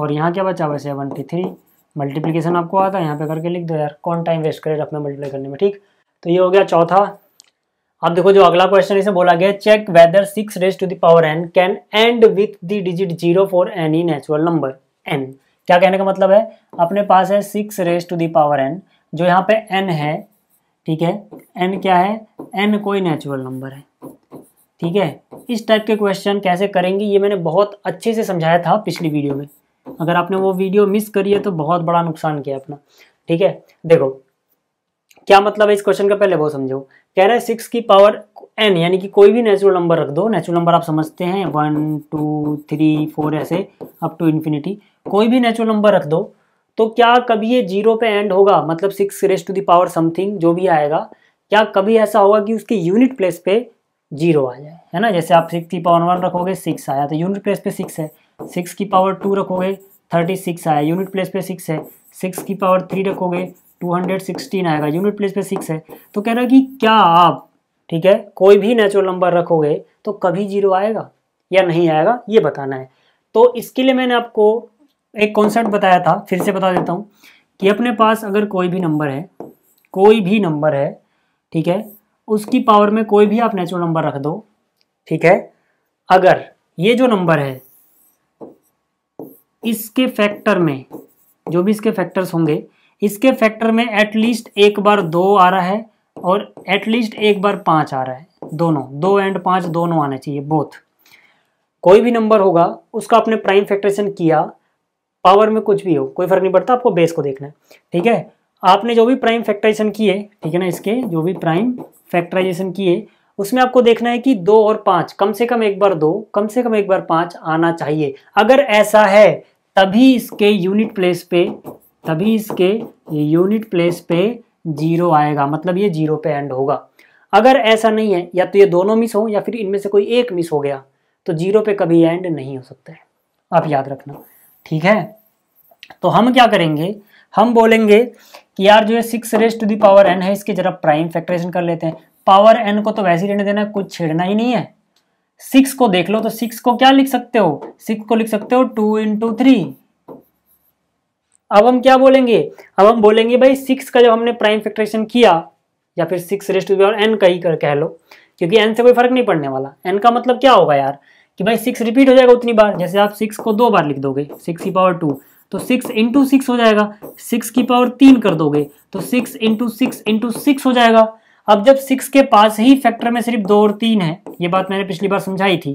और यहाँ क्या बचा हुआ है सेवनटी थ्री मल्टीप्लीकेशन आपको आता है यहाँ पे करके लिख दो यार कौन टाइम वेस्ट करे अपना मल्टीप्लाई करने में ठीक तो ये हो गया चौथा अब देखो जो अगला क्वेश्चन इसे बोला गया check whether six raise to the power n can end with the digit zero for any natural number n क्या कहने का मतलब है अपने पास है six raise to the power n जो यहाँ पे एन है ठीक है एन क्या है एन कोई नेचुरल नंबर है ठीक है इस टाइप के क्वेश्चन कैसे करेंगे ये मैंने बहुत अच्छे से समझाया था पिछली वीडियो में अगर आपने वो वीडियो मिस करी है तो बहुत बड़ा नुकसान किया अपना ठीक है देखो क्या मतलब है इस क्वेश्चन का पहले बहुत समझो कह रहा है सिक्स की पावर एन यानी कि कोई भी नेचुरल नंबर रख दो नेचुरल नंबर आप समझते हैं वन टू थ्री फोर ऐसे अप टू इन्फिनिटी कोई भी नेचुरल नंबर रख दो तो क्या कभी ये जीरो पे एंड होगा मतलब six raise to power something जो भी आएगा क्या कभी ऐसा होगा कि उसके यूनिट प्लेस पे जीरो आ जाए है ना जैसे आप सिक्स की पावर वन रखोगे सिक्स आया तो यूनिट प्लेस पे सिक्स है सिक्स की पावर टू रखोगे थर्टी सिक्स आया यूनिट प्लेस पे सिक्स है सिक्स की पावर थ्री रखोगे टू हंड्रेड सिक्सटीन आएगा यूनिट प्लेस पे सिक्स है तो कह रहा है कि क्या आप ठीक है कोई भी नेचुरल नंबर रखोगे तो कभी जीरो आएगा या नहीं आएगा ये बताना है तो इसके लिए मैंने आपको एक कॉन्सेप्ट बताया था फिर से बता देता हूँ कि अपने पास अगर कोई भी नंबर है कोई भी नंबर है ठीक है उसकी पावर में कोई भी आप नेचुरल नंबर रख दो ठीक है अगर ये जो नंबर है इसके फैक्टर में जो भी इसके फैक्टर्स होंगे इसके फैक्टर में एटलीस्ट एक बार दो आ रहा है और एटलीस्ट एक बार पाँच आ रहा है दोनों दो एंड पाँच दोनों आने चाहिए बोथ कोई भी नंबर होगा उसका आपने प्राइम फैक्ट्रेशन किया पावर में कुछ भी हो कोई फर्क नहीं पड़ता आपको बेस को देखना है ठीक है आपने जो भी प्राइम फैक्ट्राइजेशन किए ठीक है ना इसके जो भी प्राइम फैक्ट्राइजेशन किए उसमें आपको देखना है कि दो और पांच कम से कम एक बार दो कम से कम एक बार पांच आना चाहिए अगर ऐसा है तभी इसके यूनिट प्लेस पे तभी इसके यूनिट प्लेस पे जीरो आएगा मतलब ये जीरो पे एंड होगा अगर ऐसा नहीं है या तो ये दोनों मिस हो या फिर इनमें से कोई एक मिस हो गया तो जीरो पे कभी एंड नहीं हो सकता है आप याद रखना ठीक है तो हम क्या करेंगे हम बोलेंगे कि यार जो है six raised to the power n है इसके जरा प्राइम फैक्ट्रेशन कर लेते हैं पावर एन को तो वैसे ही रहने देना कुछ छेड़ना ही नहीं है सिक्स को देख लो तो सिक्स को क्या लिख सकते हो सिक्स को लिख सकते हो टू इंटू थ्री अब हम क्या बोलेंगे अब हम बोलेंगे भाई सिक्स का जब हमने प्राइम फैक्ट्रेशन किया या फिर six raised to power n का ही कर कह लो क्योंकि एन से कोई फर्क नहीं पड़ने वाला एन का मतलब क्या होगा यार कि भाई सिक्स रिपीट हो जाएगा उतनी बार जैसे आप सिक्स को दो बार लिख दोगे सिक्स की पावर टू तो सिक्स इंटू सिक्स हो जाएगा सिक्स की पावर तीन कर दोगे तो six into six into six हो जाएगा अब जब सिक्स के पास ही फैक्टर में सिर्फ दो और तीन है ये बात मैंने पिछली बार समझाई थी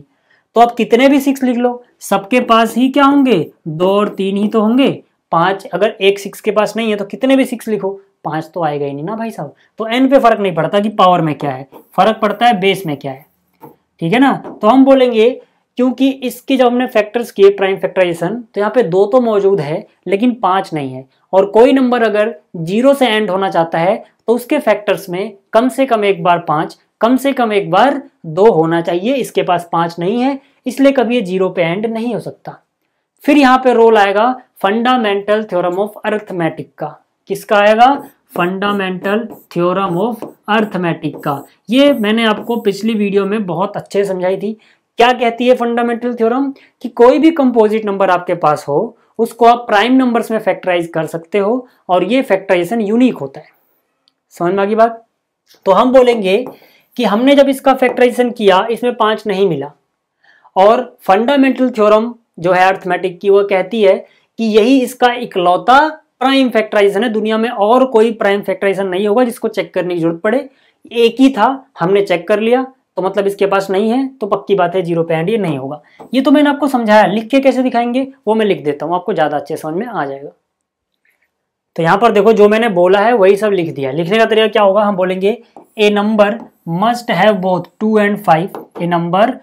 तो आप कितने भी सिक्स लिख लो सबके पास ही क्या होंगे दो और तीन ही तो होंगे पांच अगर एक सिक्स के पास नहीं है तो कितने भी सिक्स लिखो पांच तो आएगा ही नहीं ना भाई साहब तो एन पे फर्क नहीं पड़ता कि पावर में क्या है फर्क पड़ता है बेस में क्या है ठीक है ना तो हम बोलेंगे क्योंकि इसके जब हमने फैक्टर्स किए प्राइम फैक्टराइजेशन तो यहाँ पे दो तो मौजूद है लेकिन पांच नहीं है और कोई नंबर अगर जीरो से एंड होना चाहता है तो उसके फैक्टर्स में कम से कम एक बार पांच कम से कम एक बार दो होना चाहिए इसके पास पांच नहीं है इसलिए कभी ये जीरो पे एंड नहीं हो सकता फिर यहाँ पे रोल आएगा फंडामेंटल थ्योरम ऑफ अर्थमेटिक का किसका आएगा फंडामेंटल थ्योरम ऑफ अर्थमेटिक का ये मैंने आपको पिछली वीडियो में बहुत अच्छे समझाई थी क्या कहती है फंडामेंटल थ्योरम कि कोई भी कंपोजिट नंबर आपके पास हो उसको आप प्राइम नंबर्स में फैक्टराइज कर सकते हो और ये फैक्टराइजेशन यूनिक होता है समझ में आगे बात तो हम बोलेंगे कि हमने जब इसका फैक्टराइजेशन किया इसमें पांच नहीं मिला और फंडामेंटल थ्योरम जो है अर्थमेटिक की वह कहती है कि यही इसका इकलौता प्राइम फैक्टराइजेशन है दुनिया में और कोई प्राइम फैक्टराइजेशन नहीं होगा जिसको चेक करने की जरूरत पड़े एक ही था हमने चेक कर लिया तो मतलब इसके पास नहीं है तो पक्की बात है जीरो पे एंड ये नहीं होगा ये तो मैंने आपको समझाया लिख के कैसे दिखाएंगे वो मैं लिख देता हूँ आपको ज़्यादा अच्छे समझ में आ जाएगा तो यहाँ पर देखो जो मैंने बोला है वही सब लिख दिया लिखने का तरीका क्या होगा हम बोलेंगे a number must have both two and five a number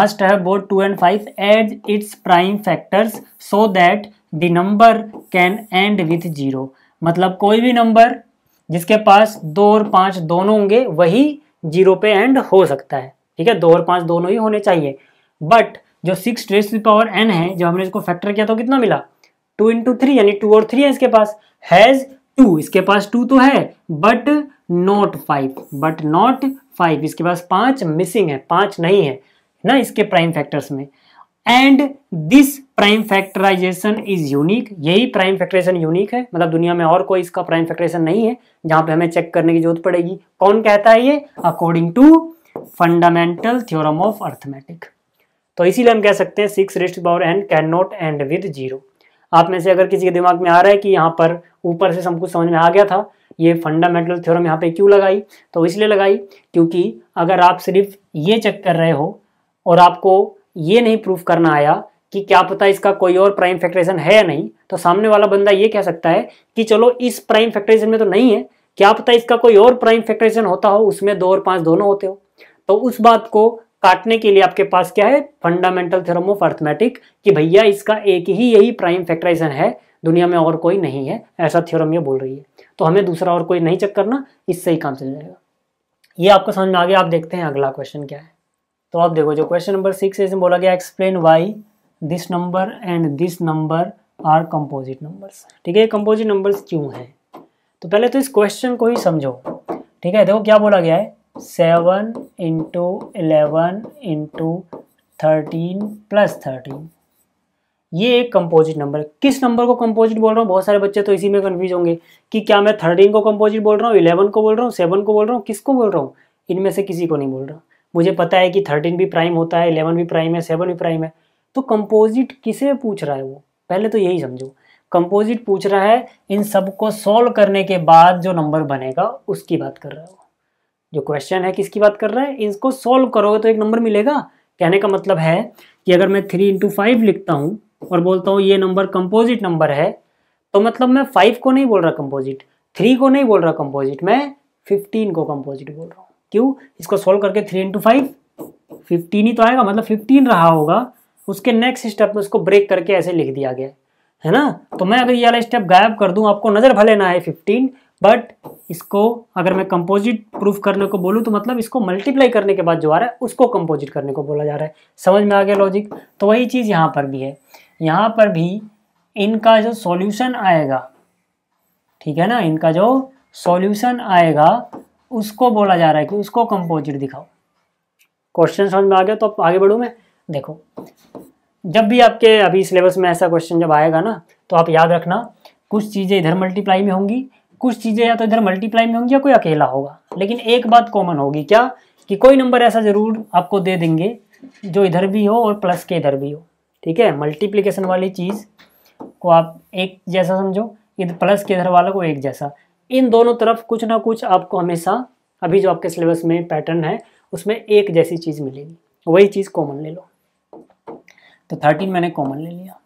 must have both two and five as its prime factors so that the number can end with zero मतलब कोई भी नंबर जिसके पास दो और पांच दोनों होंगे वही जीरो पे एंड हो सकता है ठीक है दो और पाँच दोनों ही होने चाहिए बट जो सिक्स ट्रेस पावर एन है जो हमने इसको फैक्टर किया तो कितना मिला टू इंटू थ्री यानी टू और थ्री है इसके पास हैज़ टू इसके पास टू तो है but not five but not five इसके पास पांच मिसिंग है पांच नहीं है ना इसके प्राइम फैक्टर्स में and this prime factorisation is unique यही प्राइम फैक्टराइजेशन यूनिक है मतलब दुनिया में और कोई इसका प्राइम फैक्टराइजेशन नहीं है जहां पे हमें चेक करने की जरूरत पड़ेगी कौन कहता है ये according to fundamental theorem of arithmetic तो इसीलिए हम कह सकते हैं six raised power n can not end with zero आप में से अगर किसी के दिमाग में आ रहा है कि यहाँ पर ऊपर से सब कुछ समझ में आ गया था ये फंडामेंटल थ्योरम यहाँ पे क्यों लगाई तो इसलिए लगाई क्योंकि अगर आप सिर्फ ये चेक कर रहे हो और आपको ये नहीं प्रूफ करना आया कि क्या पता इसका कोई और प्राइम फैक्टराइजेशन है या नहीं तो सामने वाला बंदा ये कह सकता है कि चलो इस प्राइम फैक्टराइजेशन में तो नहीं है क्या पता इसका कोई और प्राइम फैक्टराइजेशन होता हो उसमें दो और पांच दोनों होते हो तो उस बात को काटने के लिए आपके पास क्या है फंडामेंटल थ्योरम ऑफ अर्थमेटिक कि भैया इसका एक ही यही प्राइम फैक्टराइजेशन है दुनिया में और कोई नहीं है ऐसा थ्योरम ये बोल रही है तो हमें दूसरा और कोई नहीं चेक करना इससे ही काम चल जाएगा ये आपको समझ में आ गया आप देखते हैं अगला क्वेश्चन क्या है तो आप देखो जो क्वेश्चन नंबर सिक्स है इसमें बोला गया explain why this number and this number are composite numbers ठीक है कंपोजिट नंबर्स क्यों हैं तो पहले तो इस क्वेश्चन को ही समझो ठीक है देखो क्या बोला गया है seven into eleven into thirteen plus thirteen ये एक कंपोजिट नंबर किस नंबर को कंपोजिट बोल रहा हूँ बहुत सारे बच्चे तो इसी में कन्फ्यूज होंगे कि क्या मैं थर्टीन को कंपोजिट बोल रहा हूँ इलेवन को बोल रहा हूँ सेवन को बोल रहा हूँ किसको बोल रहा हूँ इनमें से किसी को नहीं बोल रहा मुझे पता है कि थर्टीन भी प्राइम होता है इलेवन भी प्राइम है सेवन भी प्राइम है तो कंपोजिट किसे पूछ रहा है वो पहले तो यही समझो कंपोजिट पूछ रहा है इन सब को सॉल्व करने के बाद जो नंबर बनेगा उसकी बात कर रहा है वो जो क्वेश्चन है किसकी बात कर रहा है इसको सॉल्व करोगे तो एक नंबर मिलेगा कहने का मतलब है कि अगर मैं थ्री इंटू फाइव लिखता हूँ और बोलता हूँ ये नंबर कंपोजिट नंबर है तो मतलब मैं फाइव को नहीं बोल रहा कंपोजिट थ्री को नहीं बोल रहा कंपोजिट मैं फिफ्टीन को कंपोजिट बोल रहा हूँ क्यों इसको सोल्व करके थ्री इंटू फाइव फिफ्टीन ही तो आएगा मतलब फिफ्टीन रहा होगा उसके नेक्स्ट स्टेप में उसको ब्रेक करके ऐसे लिख दिया गया है ना तो मैं अगर ये वाला स्टेप गायब कर दूं आपको नज़र भले ना आए फिफ्टीन बट इसको अगर मैं कंपोजिट प्रूफ करने को बोलूं तो मतलब इसको मल्टीप्लाई करने के बाद जो आ रहा है उसको कंपोजिट करने को बोला जा रहा है समझ में आ गया लॉजिक तो वही चीज़ यहाँ पर भी है यहाँ पर भी इनका जो सॉल्यूशन आएगा ठीक है ना इनका जो सॉल्यूशन आएगा उसको बोला जा रहा है कि उसको कंपोजिट दिखाओ क्वेश्चन समझ में आ गया तो आप आगे बढ़ू मैं देखो जब भी आपके अभी सिलेबस में ऐसा क्वेश्चन जब आएगा ना तो आप याद रखना कुछ चीज़ें इधर मल्टीप्लाई में होंगी कुछ चीज़ें या तो इधर मल्टीप्लाई में होंगी या कोई अकेला होगा लेकिन एक बात कॉमन होगी क्या कि कोई नंबर ऐसा ज़रूर आपको दे देंगे जो इधर भी हो और प्लस के इधर भी हो ठीक है मल्टीप्लीकेशन वाली चीज़ को आप एक जैसा समझो इधर प्लस के इधर वाला को एक जैसा इन दोनों तरफ कुछ ना कुछ आपको हमेशा अभी जो आपके सिलेबस में पैटर्न है उसमें एक जैसी चीज़ मिलेगी वही चीज़ कॉमन ले लो तो थर्टीन मैंने कॉमन ले लिया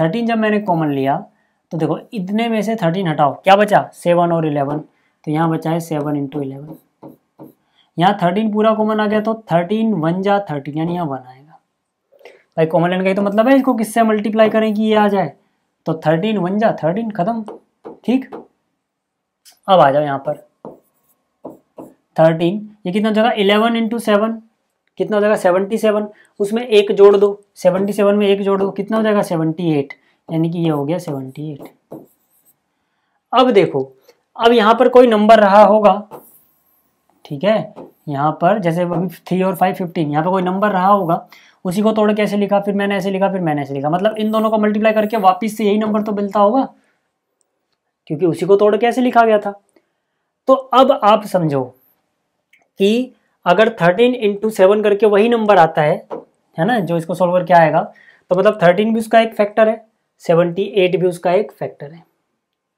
थर्टीन जब मैंने कॉमन लिया तो देखो इतने में से थर्टीन हटाओ क्या बचा सेवन और इलेवन तो यहाँ बचा है सेवन इंटू इलेवन यहाँ थर्टीन पूरा कॉमन आ गया तो थर्टीन वन जा थर्टीन यानी यहाँ वन आएगा भाई कॉमन लेने का तो मतलब है इसको किससे मल्टीप्लाई करें कि ये आ जाए तो थर्टीन वन जा थर्टीन खत्म ठीक अब आ जाओ यहाँ पर थर्टीन ये कितना हो जाएगा इलेवन इंटू सेवन कितना हो जाएगा सेवनटी सेवन उसमें एक जोड़ दो सेवनटी सेवन में एक जोड़ दो कितना हो जाएगा सेवनटी एट यानी कि ये हो गया सेवनटी एट अब देखो अब यहाँ पर कोई नंबर रहा होगा ठीक है यहाँ पर जैसे अभी थ्री और फाइव फिफ्टीन यहाँ पर कोई नंबर रहा होगा उसी को तोड़ के ऐसे लिखा फिर मैंने ऐसे लिखा फिर मैंने ऐसे लिखा मतलब इन दोनों को मल्टीप्लाई करके वापस से यही नंबर तो मिलता होगा क्योंकि उसी को तोड़ के ऐसे लिखा गया था तो अब आप समझो कि अगर थर्टीन इंटू सेवन करके वही नंबर आता है है ना जो इसको सोल्व करके आएगा तो मतलब थर्टीन भी उसका एक फैक्टर है सेवनटी एट भी उसका एक फैक्टर है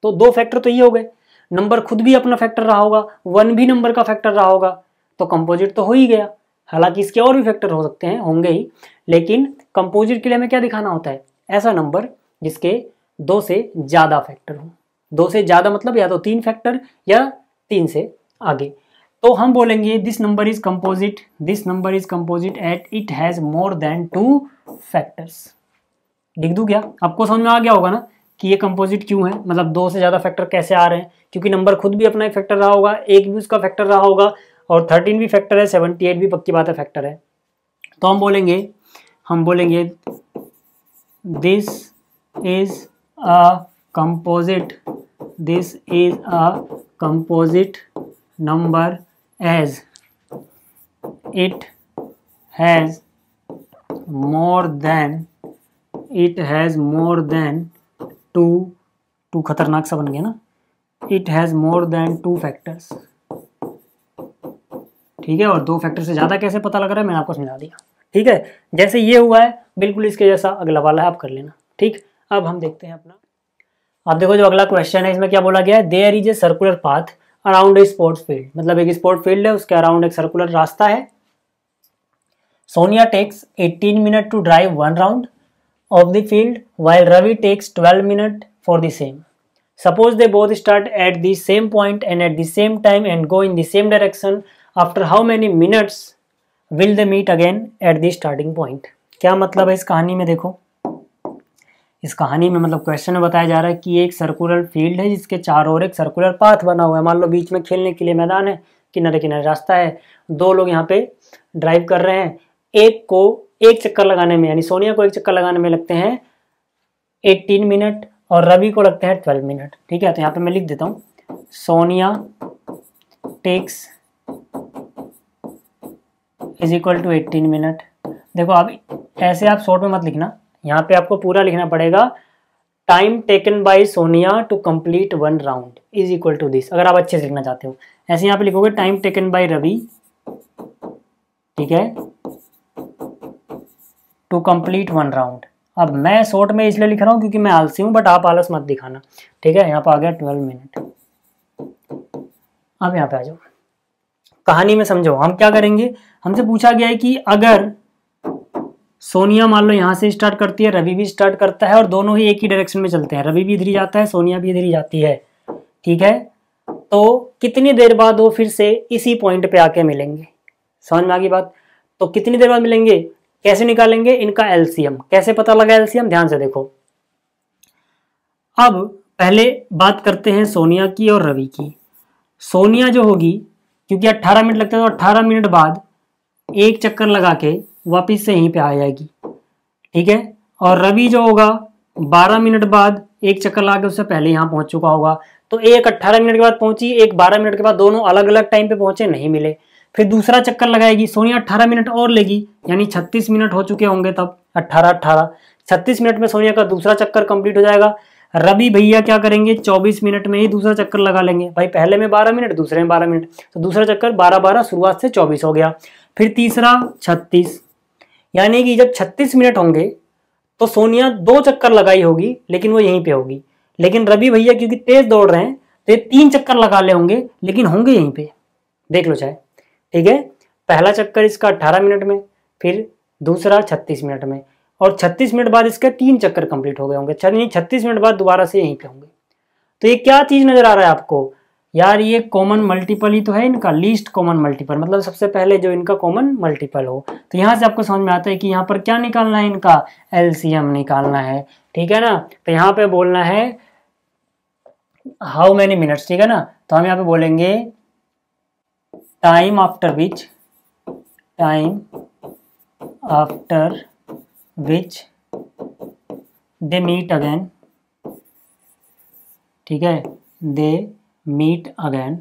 तो दो फैक्टर तो ये हो गए नंबर खुद भी अपना फैक्टर रहा होगा वन भी नंबर का फैक्टर रहा होगा तो कंपोजिट तो हो ही गया हालांकि इसके और भी फैक्टर हो सकते हैं होंगे ही लेकिन कंपोजिट के लिए हमें क्या दिखाना होता है ऐसा नंबर जिसके दो से ज़्यादा फैक्टर हों दो से ज़्यादा मतलब या तो तीन फैक्टर या तीन से आगे तो हम बोलेंगे this number is composite this number is composite at it has more than two factors लिख दू क्या आपको समझ में आ गया होगा ना कि ये कंपोजिट क्यों है मतलब दो से ज़्यादा फैक्टर कैसे आ रहे हैं क्योंकि नंबर खुद भी अपना एक फैक्टर रहा होगा एक भी उसका फैक्टर रहा होगा और थर्टीन भी फैक्टर है सेवेंटी एट भी पक्की बात है फैक्टर है तो हम बोलेंगे हम बोलेंगे this is a composite this is a composite number as it has more than it has more than two two खतरनाक सा बन गया ना it has more than two factors ठीक है और दो फैक्टर से ज़्यादा कैसे पता लग रहा है मैंने आपको समझा दिया ठीक है जैसे ये हुआ है बिल्कुल इसके जैसा अगला वाला है आप कर लेना ठीक अब हम देखते हैं अपना अब देखो जो अगला क्वेश्चन है इसमें क्या बोला गया है there is a circular path around a sports field मतलब एक स्पोर्ट फील्ड है उसके अराउंड एक सर्कुलर रास्ता है Sonia takes 18 minute to drive one round of the field while Ravi takes 12 minute for the same suppose they both start at the same point and at the same time and go in the same direction after how many minutes will they meet again at the starting point क्या मतलब है इस कहानी में देखो इस कहानी में मतलब क्वेश्चन में बताया जा रहा है कि एक सर्कुलर फील्ड है जिसके चारों ओर एक सर्कुलर पाथ बना हुआ है मान लो बीच में खेलने के लिए मैदान है किनारे किनारे रास्ता है दो लोग यहाँ पे ड्राइव कर रहे हैं एक को एक चक्कर लगाने में यानी सोनिया को एक चक्कर लगाने में लगते हैं एट्टीन मिनट और रवि को लगते हैं ट्वेल्व मिनट ठीक है तो यहाँ पे मैं लिख देता हूँ Sonia takes is equal to eighteen minute देखो अब ऐसे आप शॉर्ट में मत लिखना यहाँ पे आपको पूरा लिखना पड़ेगा time taken by Sonia to complete one round is equal to this अगर आप अच्छे से लिखना चाहते हो ऐसे यहाँ पे लिखोगे टाइम टेकन बाय रवि ठीक है टू कंप्लीट वन राउंड अब मैं शॉर्ट में इसलिए लिख रहा हूँ क्योंकि मैं आलसी हूँ बट आप आलस मत दिखाना ठीक है यहाँ पर आ गया ट्वेल्व मिनट अब यहाँ पे आ जाओ कहानी में समझो हम क्या करेंगे हमसे पूछा गया है कि अगर सोनिया मान लो यहाँ से स्टार्ट करती है रवि भी स्टार्ट करता है और दोनों ही एक ही डायरेक्शन में चलते हैं रवि भी इधर ही जाता है सोनिया भी इधर ही जाती है ठीक है तो कितनी देर बाद वो फिर से इसी पॉइंट पे आके मिलेंगे समझ में आ गई बात तो कितनी देर बाद मिलेंगे कैसे निकालेंगे इनका एलसीएम कैसे पता लगा एलसीएम ध्यान से देखो अब पहले बात करते हैं सोनिया की और रवि की सोनिया जो होगी क्योंकि अट्ठारह मिनट लगते हैं तो अट्ठारह मिनट बाद एक चक्कर लगा के वापिस से यहीं पे आ जाएगी ठीक है और रवि जो होगा 12 मिनट बाद एक चक्कर लाके के उससे पहले यहाँ पहुंच चुका होगा तो एक 18 मिनट के बाद पहुंची एक 12 मिनट के बाद दोनों अलग अलग टाइम पे पहुंचे नहीं मिले फिर दूसरा चक्कर लगाएगी सोनिया अट्ठारह मिनट और लेगी यानी छत्तीस मिनट हो चुके होंगे तब अट्ठारह अट्ठारह छत्तीस मिनट में सोनिया का दूसरा चक्कर कंप्लीट हो जाएगा रवि भैया क्या करेंगे 24 मिनट में ही दूसरा चक्कर लगा लेंगे भाई पहले में 12 मिनट दूसरे में 12 मिनट तो दूसरा चक्कर 12 12 शुरुआत से 24 हो गया फिर तीसरा छत्तीस यानी कि जब 36 मिनट होंगे तो सोनिया दो चक्कर लगाई होगी लेकिन वो यहीं पे होगी लेकिन रवि भैया क्योंकि तेज दौड़ रहे हैं तो ये तीन चक्कर लगा ले होंगे लेकिन होंगे यहीं पे देख लो चाहे ठीक है पहला चक्कर इसका 18 मिनट में फिर दूसरा 36 मिनट में और 36 मिनट बाद इसके तीन चक्कर कंप्लीट हो गए होंगे अच्छा, छत्तीस मिनट बाद दोबारा से यहीं पे होंगे तो ये क्या चीज़ नज़र आ रहा है आपको यार ये कॉमन मल्टीपल ही तो है इनका लीस्ट कॉमन मल्टीपल मतलब सबसे पहले जो इनका कॉमन मल्टीपल हो तो यहाँ से आपको समझ में आता है कि यहाँ पर क्या निकालना है इनका एलसीएम निकालना है ठीक है ना तो यहाँ पे बोलना है हाउ मैनी मिनट्स ठीक है ना तो हम यहाँ पे बोलेंगे time after which time after which they meet again ठीक है दे मीट अगेन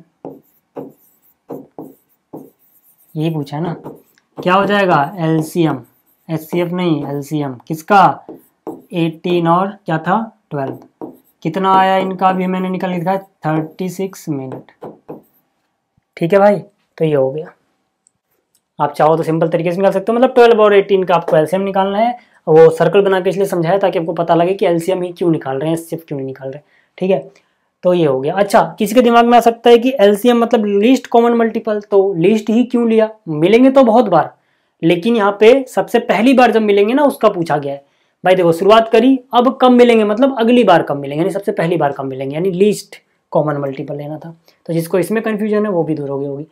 ये पूछा ना क्या हो जाएगा एलसीएम एचसीएफ नहीं एलसीएम किसका 18 और क्या था 12 कितना आया इनका भी मैंने निकाल के दिखाया सिक्स मिनट ठीक है भाई तो ये हो गया आप चाहो तो सिंपल तरीके से निकाल सकते हो मतलब 12 और 18 का आपको एलसीएम निकालना है वो सर्कल बना के इसलिए समझाया ताकि आपको पता लगे कि एलसीएम ही क्यों निकाल रहे हैं एससीएफ क्यों नहीं निकाल रहे ठीक है तो ये हो गया अच्छा किसी के दिमाग में आ सकता है कि एलसीएम मतलब लिस्ट कॉमन मल्टीपल तो लिस्ट ही क्यों लिया मिलेंगे तो बहुत बार लेकिन यहाँ पे सबसे पहली बार जब मिलेंगे ना उसका पूछा गया है भाई देखो शुरुआत करी अब कब मिलेंगे मतलब अगली बार कब मिलेंगे यानी सबसे पहली बार कब मिलेंगे यानी लिस्ट कॉमन मल्टीपल लेना था तो जिसको इसमें कन्फ्यूजन है वो भी दूर हो गई होगी